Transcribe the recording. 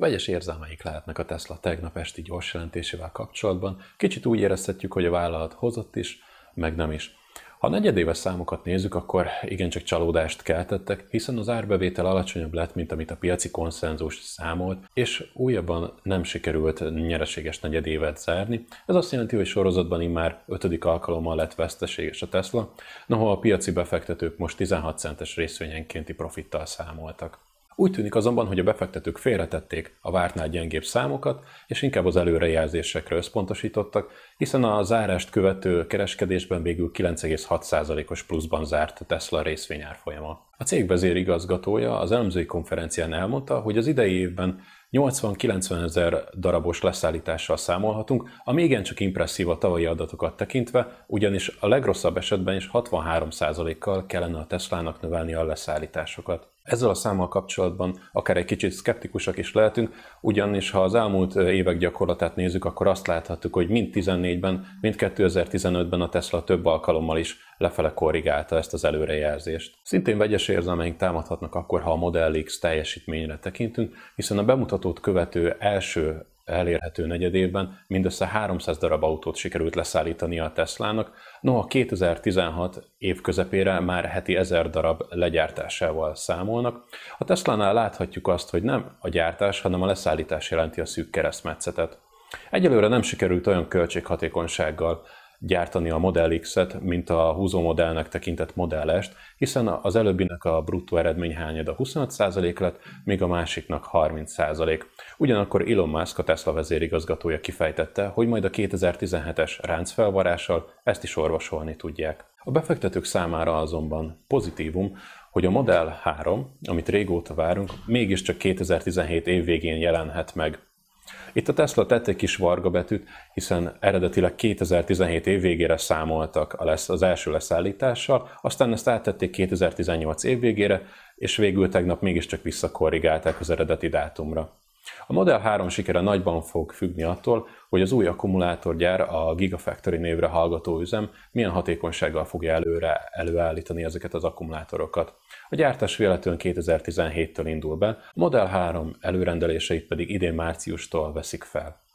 vegyes érzelmeik lehetnek a Tesla tegnap esti gyors jelentésével kapcsolatban. Kicsit úgy érezhetjük, hogy a vállalat hozott is, meg nem is. Ha negyedéves számokat nézzük, akkor igencsak csalódást keltettek, hiszen az árbevétel alacsonyabb lett, mint amit a piaci konszenzus számolt, és újabban nem sikerült nyereséges negyedévet zárni. Ez azt jelenti, hogy sorozatban immár ötödik alkalommal lett veszteséges a Tesla, noha a piaci befektetők most 16 centes részvényenkénti profittal számoltak. Úgy tűnik azonban, hogy a befektetők félretették a vártnál gyengébb számokat, és inkább az előrejelzésekre összpontosítottak, hiszen a zárást követő kereskedésben végül 9,6%-os pluszban zárt a Tesla részvényárfolyama. A cég vezérigazgatója az elemzői konferencián elmondta, hogy az idei évben 80-90 ezer darabos leszállítással számolhatunk, ami igencsak impresszív a tavalyi adatokat tekintve, ugyanis a legrosszabb esetben is 63%-kal kellene a Teslának növelni a leszállításokat. Ezzel a számmal kapcsolatban akár egy kicsit szkeptikusak is lehetünk, ugyanis ha az elmúlt évek gyakorlatát nézzük, akkor azt láthattuk, hogy mind 14-ben, mind 2015-ben a Tesla több alkalommal is lefele korrigálta ezt az előrejelzést. Szintén vegyes érzelmeink támadhatnak akkor, ha a Model X teljesítményre tekintünk, hiszen a bemutatót követő első elérhető negyedében mindössze 300 darab autót sikerült leszállítani a Teslának, noha 2016 év közepére már heti 1000 darab legyártásával számolnak. A Teslánál láthatjuk azt, hogy nem a gyártás, hanem a leszállítás jelenti a szűk keresztmetszetet. Egyelőre nem sikerült olyan költséghatékonysággal gyártani a Model X-et, mint a húzómodellnek tekintett modellest, hiszen az előbbinek a bruttó eredmény hányada 25% lett, míg a másiknak 30%. Ugyanakkor Elon Musk, a Tesla vezérigazgatója kifejtette, hogy majd a 2017-es ráncfelvarással ezt is orvosolni tudják. A befektetők számára azonban pozitívum, hogy a Model 3, amit régóta várunk, mégiscsak 2017 év végén jelenhet meg. Itt a Tesla tett egy kis varga betűt, hiszen eredetileg 2017 év végére számoltak a lesz, az első leszállítással, aztán ezt áttették 2018 év végére, és végül tegnap mégiscsak visszakorrigálták az eredeti dátumra. A Model 3 sikere nagyban fog függni attól, hogy az új akkumulátorgyár, a Gigafactory névre hallgató üzem milyen hatékonysággal fogja előre előállítani ezeket az akkumulátorokat. A gyártás véletlenül 2017-től indul be, a Model 3 előrendeléseit pedig idén márciustól veszik fel.